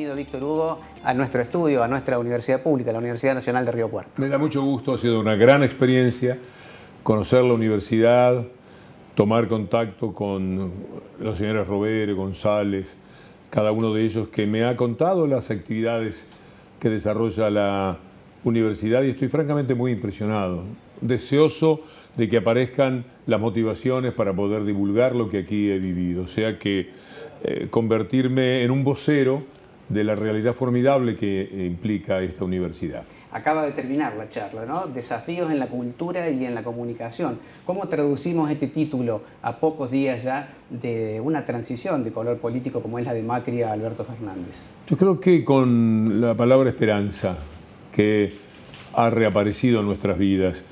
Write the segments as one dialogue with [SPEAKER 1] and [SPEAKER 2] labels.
[SPEAKER 1] Bienvenido Víctor Hugo a nuestro estudio, a nuestra universidad pública, la Universidad Nacional de Río Cuarto.
[SPEAKER 2] Me da mucho gusto, ha sido una gran experiencia conocer la universidad, tomar contacto con los señores Robert, González, cada uno de ellos que me ha contado las actividades que desarrolla la universidad y estoy francamente muy impresionado, deseoso de que aparezcan las motivaciones para poder divulgar lo que aquí he vivido, o sea que eh, convertirme en un vocero de la realidad formidable que eh, implica esta universidad.
[SPEAKER 1] Acaba de terminar la charla, ¿no? Desafíos en la cultura y en la comunicación. ¿Cómo traducimos este título a pocos días ya de una transición de color político como es la de Macri a Alberto Fernández?
[SPEAKER 2] Yo creo que con la palabra esperanza, que ha reaparecido en nuestras vidas,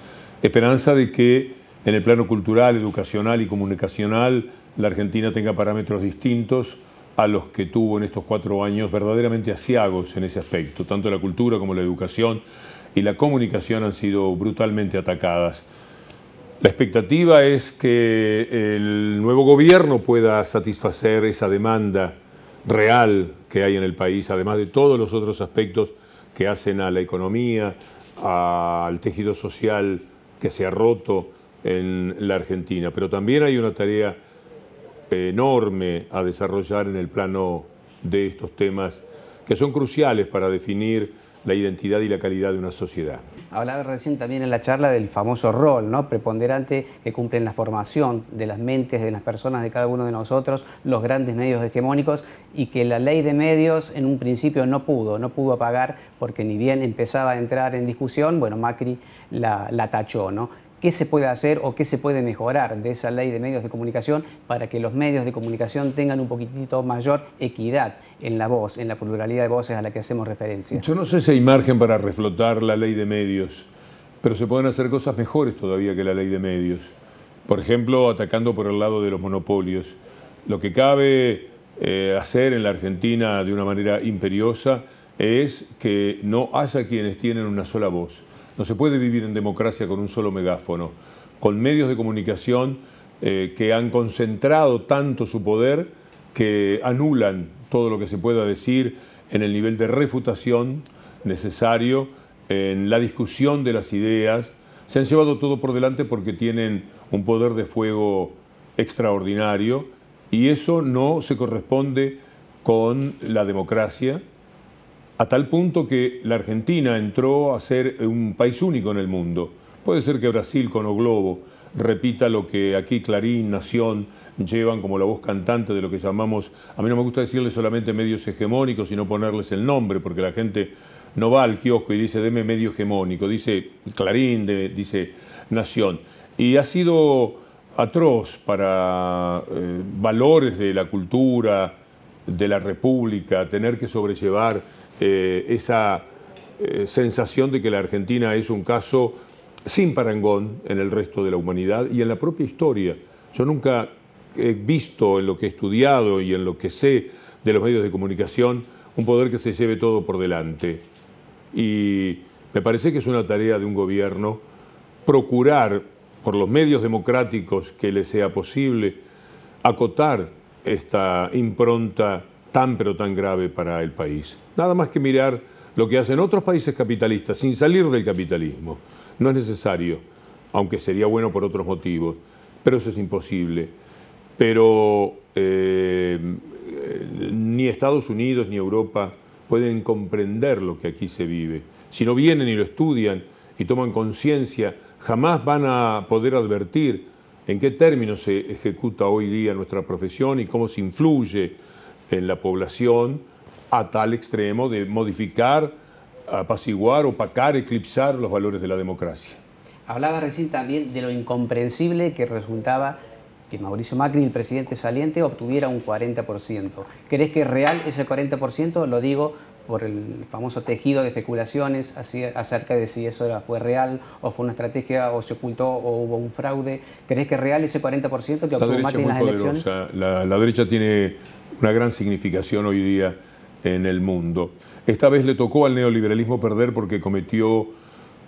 [SPEAKER 2] esperanza de que en el plano cultural, educacional y comunicacional la Argentina tenga parámetros distintos a los que tuvo en estos cuatro años verdaderamente asiagos en ese aspecto. Tanto la cultura como la educación y la comunicación han sido brutalmente atacadas. La expectativa es que el nuevo gobierno pueda satisfacer esa demanda real que hay en el país, además de todos los otros aspectos que hacen a la economía, al tejido social que se ha roto en la Argentina. Pero también hay una tarea enorme a desarrollar en el plano de estos temas que son cruciales para definir la identidad y la calidad de una sociedad.
[SPEAKER 1] Hablaba recién también en la charla del famoso rol, ¿no? Preponderante que cumplen la formación de las mentes, de las personas, de cada uno de nosotros, los grandes medios hegemónicos, y que la ley de medios en un principio no pudo, no pudo apagar, porque ni bien empezaba a entrar en discusión, bueno, Macri la, la tachó, ¿no? qué se puede hacer o qué se puede mejorar de esa ley de medios de comunicación para que los medios de comunicación tengan un poquitito mayor equidad en la voz, en la pluralidad de voces a la que hacemos referencia.
[SPEAKER 2] Yo no sé si hay margen para reflotar la ley de medios, pero se pueden hacer cosas mejores todavía que la ley de medios. Por ejemplo, atacando por el lado de los monopolios. Lo que cabe eh, hacer en la Argentina de una manera imperiosa es que no haya quienes tienen una sola voz. No se puede vivir en democracia con un solo megáfono, con medios de comunicación eh, que han concentrado tanto su poder que anulan todo lo que se pueda decir en el nivel de refutación necesario, en la discusión de las ideas. Se han llevado todo por delante porque tienen un poder de fuego extraordinario y eso no se corresponde con la democracia, a tal punto que la Argentina entró a ser eh, un país único en el mundo. Puede ser que Brasil con O Globo repita lo que aquí Clarín, Nación llevan como la voz cantante de lo que llamamos, a mí no me gusta decirle solamente medios hegemónicos, sino ponerles el nombre, porque la gente no va al kiosco y dice, deme medio hegemónico, dice Clarín, dice Nación. Y ha sido atroz para eh, valores de la cultura, de la República, tener que sobrellevar eh, esa eh, sensación de que la Argentina es un caso sin parangón en el resto de la humanidad y en la propia historia. Yo nunca he visto en lo que he estudiado y en lo que sé de los medios de comunicación un poder que se lleve todo por delante. Y me parece que es una tarea de un gobierno procurar, por los medios democráticos que le sea posible, acotar esta impronta tan pero tan grave para el país. Nada más que mirar lo que hacen otros países capitalistas sin salir del capitalismo. No es necesario, aunque sería bueno por otros motivos, pero eso es imposible. Pero eh, ni Estados Unidos ni Europa pueden comprender lo que aquí se vive. Si no vienen y lo estudian y toman conciencia, jamás van a poder advertir en qué términos se ejecuta hoy día nuestra profesión y cómo se influye en la población a tal extremo de modificar, apaciguar, opacar, eclipsar los valores de la democracia.
[SPEAKER 1] Hablaba recién también de lo incomprensible que resultaba que Mauricio Macri, el presidente saliente, obtuviera un 40%. ¿Crees que es real ese 40%? Lo digo por el famoso tejido de especulaciones acerca de si eso fue real o fue una estrategia o se ocultó o hubo un fraude. ¿Crees que es real ese 40% que obtuvo Macri en las elecciones?
[SPEAKER 2] La, derecha tiene una gran significación hoy día en el mundo. Esta vez le tocó al neoliberalismo perder porque cometió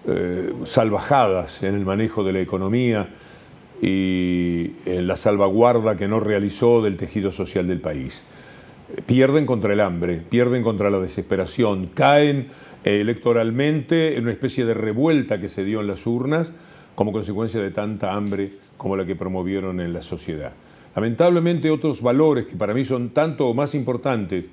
[SPEAKER 2] eh, salvajadas en el manejo de la economía, y eh, la salvaguarda que no realizó del tejido social del país. Pierden contra el hambre, pierden contra la desesperación, caen eh, electoralmente en una especie de revuelta que se dio en las urnas como consecuencia de tanta hambre como la que promovieron en la sociedad. Lamentablemente otros valores que para mí son tanto o más importantes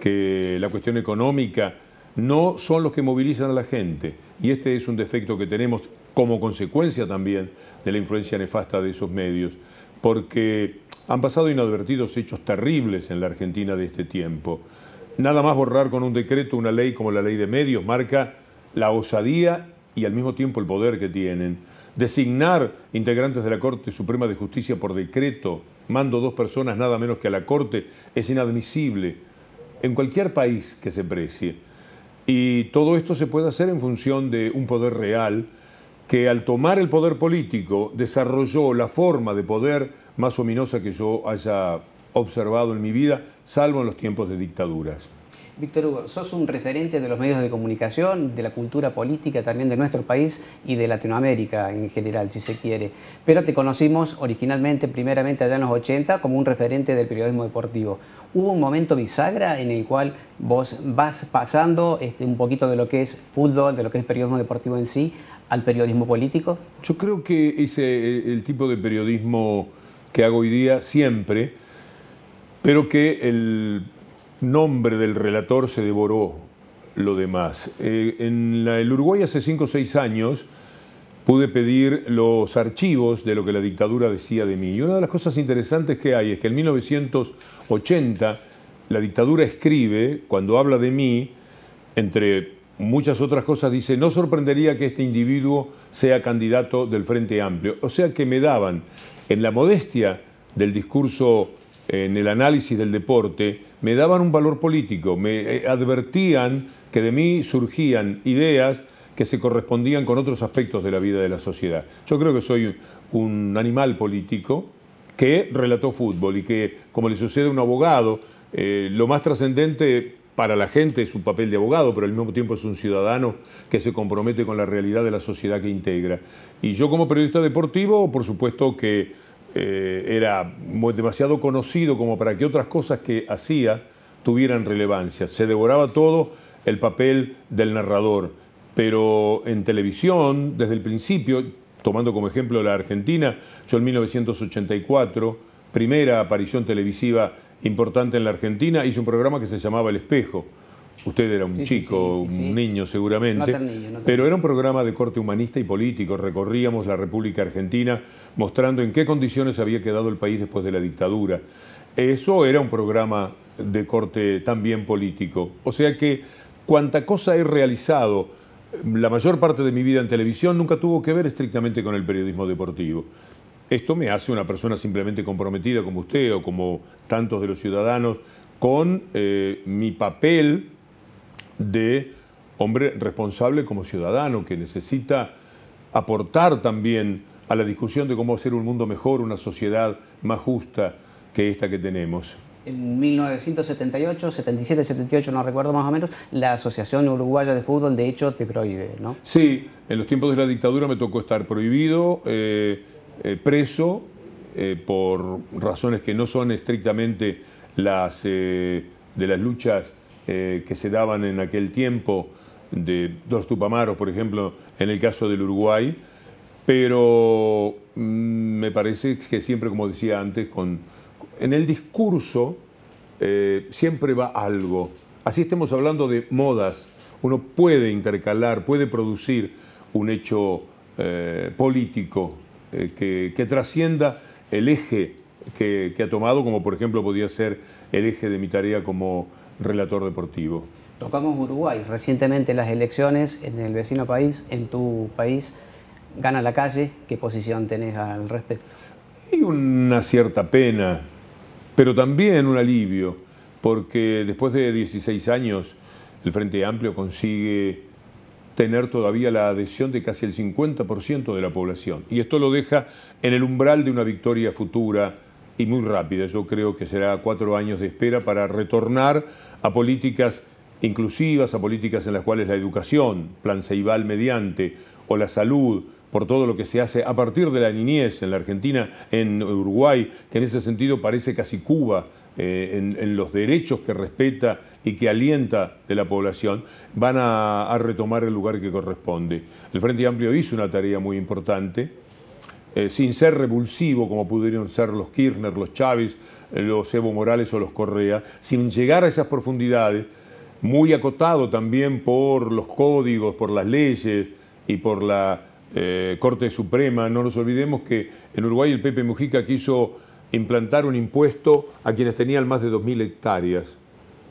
[SPEAKER 2] que la cuestión económica, no son los que movilizan a la gente. Y este es un defecto que tenemos como consecuencia también de la influencia nefasta de esos medios, porque han pasado inadvertidos hechos terribles en la Argentina de este tiempo. Nada más borrar con un decreto una ley como la ley de medios marca la osadía y al mismo tiempo el poder que tienen. Designar integrantes de la Corte Suprema de Justicia por decreto, mando dos personas nada menos que a la Corte, es inadmisible en cualquier país que se precie. Y todo esto se puede hacer en función de un poder real que al tomar el poder político desarrolló la forma de poder más ominosa que yo haya observado en mi vida, salvo en los tiempos de dictaduras.
[SPEAKER 1] Víctor Hugo, sos un referente de los medios de comunicación, de la cultura política también de nuestro país y de Latinoamérica en general, si se quiere. Pero te conocimos originalmente, primeramente allá en los 80, como un referente del periodismo deportivo. ¿Hubo un momento bisagra en el cual vos vas pasando este, un poquito de lo que es fútbol, de lo que es periodismo deportivo en sí, al periodismo político?
[SPEAKER 2] Yo creo que es eh, el tipo de periodismo que hago hoy día siempre, pero que el nombre del relator se devoró lo demás. Eh, en el Uruguay hace 5 o 6 años pude pedir los archivos de lo que la dictadura decía de mí. Y una de las cosas interesantes que hay es que en 1980 la dictadura escribe, cuando habla de mí, entre muchas otras cosas, dice, no sorprendería que este individuo sea candidato del Frente Amplio. O sea que me daban, en la modestia del discurso en el análisis del deporte, me daban un valor político, me eh, advertían que de mí surgían ideas que se correspondían con otros aspectos de la vida de la sociedad. Yo creo que soy un animal político que relató fútbol y que, como le sucede a un abogado, eh, lo más trascendente para la gente es su papel de abogado, pero al mismo tiempo es un ciudadano que se compromete con la realidad de la sociedad que integra. Y yo como periodista deportivo, por supuesto que eh, era demasiado conocido como para que otras cosas que hacía tuvieran relevancia. Se devoraba todo el papel del narrador, pero en televisión, desde el principio, tomando como ejemplo la Argentina, yo en 1984, primera aparición televisiva importante en la Argentina, hice un programa que se llamaba El Espejo, Usted era un chico, un niño seguramente, pero era un programa de corte humanista y político. Recorríamos la República Argentina mostrando en qué condiciones había quedado el país después de la dictadura. Eso era un programa de corte también político. O sea que cuanta cosa he realizado eh, la mayor parte de mi vida en televisión nunca tuvo que ver estrictamente con el periodismo deportivo. Esto me hace una persona simplemente comprometida como usted o como tantos de los ciudadanos con eh, mi papel de hombre responsable como ciudadano, que necesita aportar también a la discusión de cómo hacer un mundo mejor, una sociedad más justa que esta que tenemos.
[SPEAKER 1] En 1978, 77, 78, no recuerdo más o menos, la Asociación Uruguaya de Fútbol de hecho te prohíbe, ¿no?
[SPEAKER 2] Sí, en los tiempos de la dictadura me tocó estar prohibido, eh, eh, preso, eh, por razones que no son estrictamente las de las luchas eh, que se daban en aquel tiempo de dos tupamaros, por ejemplo, en el caso del Uruguay, pero mm, me parece que siempre, como decía antes, con, en el discurso eh, siempre va algo. Así estemos hablando de modas, uno puede intercalar, puede producir un hecho eh, político que, trascienda el eje que, que, ha tomado, como por ejemplo podía ser el eje de mi tarea como relator deportivo.
[SPEAKER 1] Tocamos Uruguay. Recientemente las elecciones en el vecino país, en tu país, gana la calle. ¿Qué posición tenés al respecto?
[SPEAKER 2] Hay una cierta pena, pero también un alivio, porque después de 16 años el Frente Amplio consigue tener todavía la adhesión de casi el 50% de la población. Y esto lo deja en el umbral de una victoria futura y muy rápida. Yo creo que será cuatro años de espera para retornar a políticas inclusivas, a políticas en las cuales la educación, plan Ceibal mediante, o la salud, por todo lo que se hace a partir de la niñez en la Argentina, en Uruguay, que en ese sentido parece casi Cuba, eh, en, los derechos que respeta y que alienta de la población, van a retomar el lugar que corresponde. El Frente Amplio hizo una tarea muy importante eh, sin ser repulsivo como pudieron ser los Kirchner, los Chávez, eh, los Evo Morales o los Correa, sin llegar a esas profundidades, muy acotado también por los códigos, por las leyes y por la eh, Corte Suprema. No nos olvidemos que en Uruguay el Pepe Mujica quiso implantar un impuesto a quienes tenían más de 2.000 hectáreas,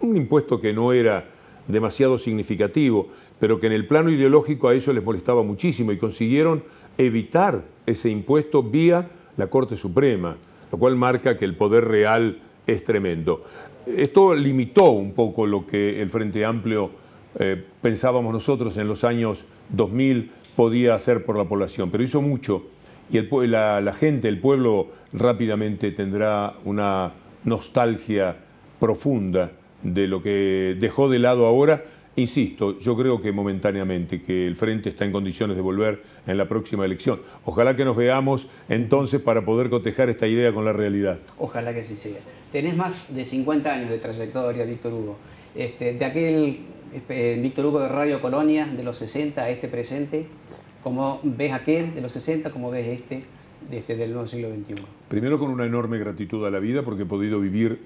[SPEAKER 2] un impuesto que no era demasiado significativo, pero que en el plano ideológico a eso les molestaba muchísimo y consiguieron evitar ese impuesto vía la Corte Suprema, lo cual marca que el poder real es tremendo. Esto limitó un poco lo que el Frente Amplio eh, pensábamos nosotros en los años 2000 podía hacer por la población, pero hizo mucho y la gente, el pueblo rápidamente tendrá una nostalgia profunda de lo que dejó de lado ahora Insisto, yo creo que momentáneamente que el Frente está en condiciones de volver en la próxima elección. Ojalá que nos veamos entonces para poder cotejar esta idea con la realidad.
[SPEAKER 1] Ojalá que así sea. Tenés más de 50 años de trayectoria, Víctor Hugo. Este, de aquel eh, Víctor Hugo de Radio Colonia, de los 60 a este presente, ¿cómo ves aquel de los 60, cómo ves este, desde el este, nuevo siglo XXI?
[SPEAKER 2] Primero con una enorme gratitud a la vida porque he podido vivir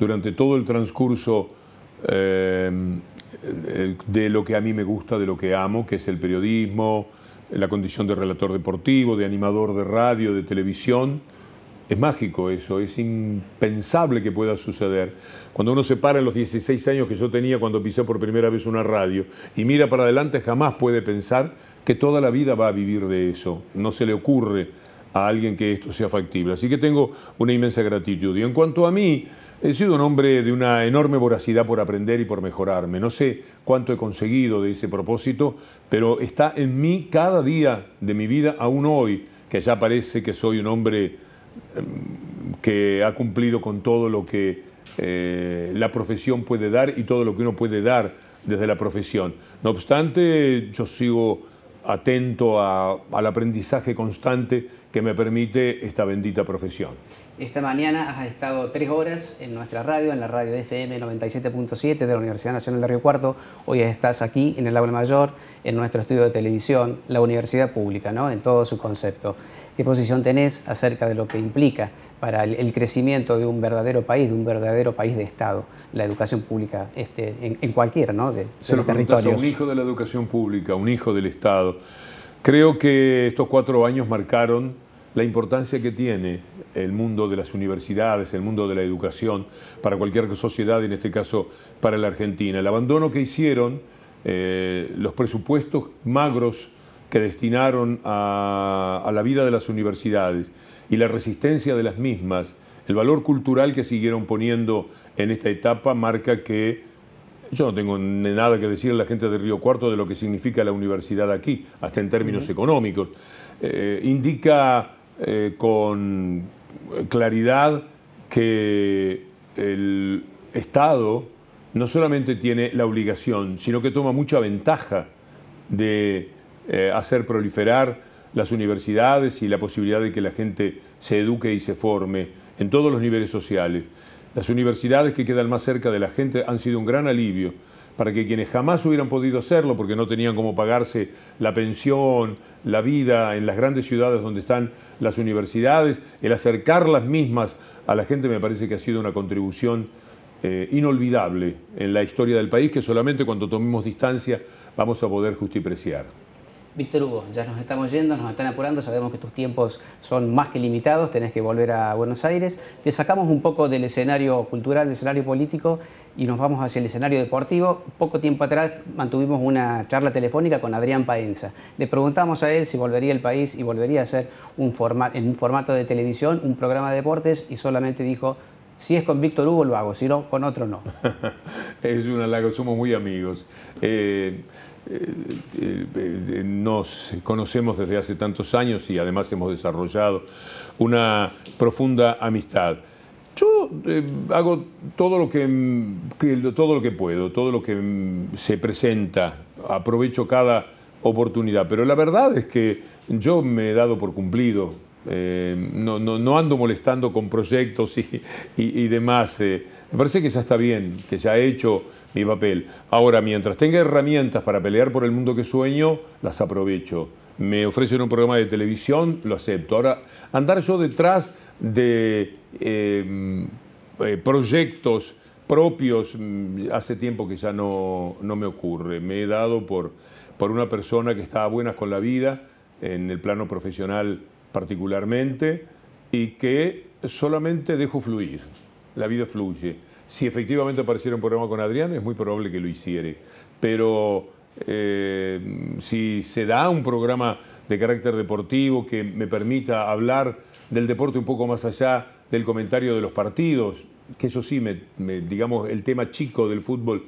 [SPEAKER 2] durante todo el transcurso eh, de lo que a mí me gusta, de lo que amo, que es el periodismo, la condición de relator deportivo, de animador de radio, de televisión. Es mágico eso, es impensable que pueda suceder. Cuando uno se para en los 16 años que yo tenía cuando pisé por primera vez una radio y mira para adelante, jamás puede pensar que toda la vida va a vivir de eso. No se le ocurre a alguien que esto sea factible. Así que tengo una inmensa gratitud. Y en cuanto a mí, he sido un hombre de una enorme voracidad por aprender y por mejorarme. No sé cuánto he conseguido de ese propósito, pero está en mí cada día de mi vida, aún hoy, que ya parece que soy un hombre em, que ha cumplido con todo lo que eh, la profesión puede dar y todo lo que uno puede dar desde la profesión. No obstante, yo sigo atento al aprendizaje constante que me permite esta bendita profesión.
[SPEAKER 1] Esta mañana has estado tres horas en nuestra radio, en la radio FM 97.7 de la Universidad Nacional de Río Cuarto. Hoy estás aquí en el aula mayor, en nuestro estudio de televisión, la universidad pública, ¿no? En todo su concepto qué posición tenés acerca de lo que implica para el, crecimiento de un verdadero país, de un verdadero país de Estado, la educación pública este, en, cualquier ¿no? de, un hijo
[SPEAKER 2] de la educación pública, un hijo del Estado. Creo que estos cuatro años marcaron la importancia que tiene el mundo de las universidades, el mundo de la educación, para cualquier sociedad, en este caso para la Argentina. El abandono que hicieron, eh, los presupuestos magros que destinaron a, la vida de las universidades y la resistencia de las mismas, el valor cultural que siguieron poniendo en esta etapa marca que yo no tengo nada que decir a la gente de Río Cuarto de lo que significa la universidad aquí, hasta en términos económicos. Eh, indica eh, con claridad que el Estado no solamente tiene la obligación, sino que toma mucha ventaja de eh, hacer proliferar las universidades y la posibilidad de que la gente se eduque y se forme en todos los niveles sociales. Las universidades que quedan más cerca de la gente han sido un gran alivio para que quienes jamás hubieran podido hacerlo, porque no tenían cómo pagarse la pensión, la vida en las grandes ciudades donde están las universidades, el acercar las mismas a la gente me parece que ha sido una contribución eh, inolvidable en la historia del país que solamente cuando tomemos distancia vamos a poder justipreciar.
[SPEAKER 1] Víctor Hugo, ya nos estamos yendo, nos están apurando, sabemos que tus tiempos son más que limitados, tenés que volver a Buenos Aires. Te sacamos un poco del escenario cultural, del escenario político y nos vamos hacia el escenario deportivo. Poco tiempo atrás mantuvimos una charla telefónica con Adrián Paenza. Le preguntamos a él si volvería al país y volvería a hacer en un formato de televisión un programa de deportes y solamente dijo si es con Víctor Hugo lo hago, si no, con otro no.
[SPEAKER 2] es un halago, somos muy amigos. Eh, eh, eh, nos conocemos desde hace tantos años y además hemos desarrollado una profunda amistad. Yo hago todo lo que, que, todo lo que puedo, todo lo que mm, se presenta, aprovecho cada oportunidad, pero la verdad es que yo me he dado por cumplido eh, no, no, ando molestando con proyectos y, demás. Eh. Me parece que ya está bien, que ya he hecho mi papel. Ahora, mientras tenga herramientas para pelear por el mundo que sueño, las aprovecho. Me ofrecen un programa de televisión, lo acepto. Ahora, andar yo detrás de eh, proyectos propios mm, hace tiempo que ya no, me ocurre. Me he dado por, por una persona que está buena buenas con la vida en el plano profesional particularmente, y que solamente dejo fluir, la vida fluye. Si efectivamente apareciera un programa con Adrián, es muy probable que lo hiciere, pero eh, si se da un programa de carácter deportivo que me permita hablar del deporte un poco más allá del comentario de los partidos, que eso sí, digamos, el tema chico del fútbol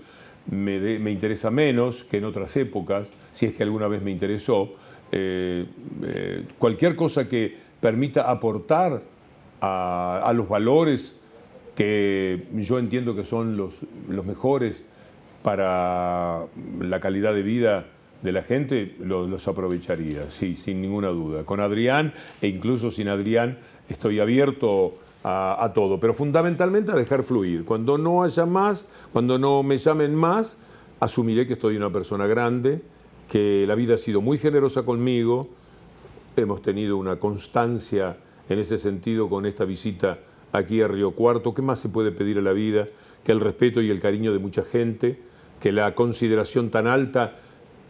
[SPEAKER 2] me, interesa menos que en otras épocas, si es que alguna vez me interesó, eh, eh, cualquier cosa que permita aportar a, los valores que yo entiendo que son los, mejores para la calidad de vida de la gente, los aprovecharía, sí, sin ninguna duda. Con Adrián e incluso sin Adrián estoy abierto a, a, todo, pero fundamentalmente a dejar fluir. Cuando no haya más, cuando no me llamen más, asumiré que estoy una persona grande, que la vida ha sido muy generosa conmigo, hemos tenido una constancia en ese sentido con esta visita aquí a Río Cuarto, ¿qué más se puede pedir a la vida que el respeto y el cariño de mucha gente, que la consideración tan alta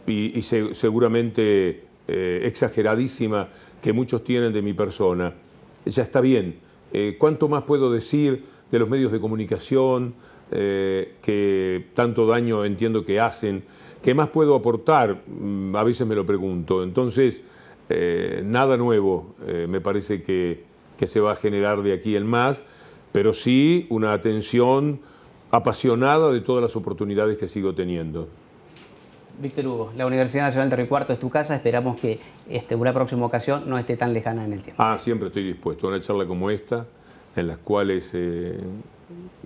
[SPEAKER 2] y, seguramente eh, exageradísima que muchos tienen de mi persona? Ya está bien. Eh, ¿Cuánto más puedo decir de los medios de comunicación eh, que tanto daño entiendo que hacen? ¿Qué más puedo aportar? Mm, a veces me lo pregunto. Entonces, eh, nada nuevo eh, me parece que, se va a generar de aquí el más, pero sí una atención apasionada de todas las oportunidades que sigo teniendo.
[SPEAKER 1] Víctor Hugo, la Universidad Nacional de Río Cuarto es tu casa, esperamos que este, una próxima ocasión no esté tan lejana en el tiempo.
[SPEAKER 2] Ah, siempre estoy dispuesto a una charla como esta, en las cuales eh,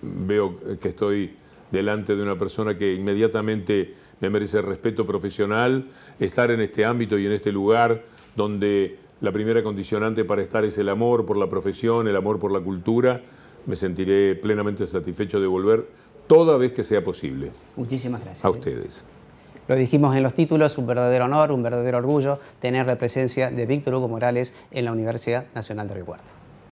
[SPEAKER 2] veo que estoy delante de una persona que inmediatamente me merece respeto profesional, estar en este ámbito y en este lugar donde la primera condicionante para estar es el amor por la profesión, el amor por la cultura, me sentiré plenamente satisfecho de volver toda vez que sea posible. Muchísimas gracias. A ustedes.
[SPEAKER 1] Lo dijimos en los títulos, un verdadero honor, un verdadero orgullo tener la presencia de Víctor Hugo Morales en la Universidad Nacional de Río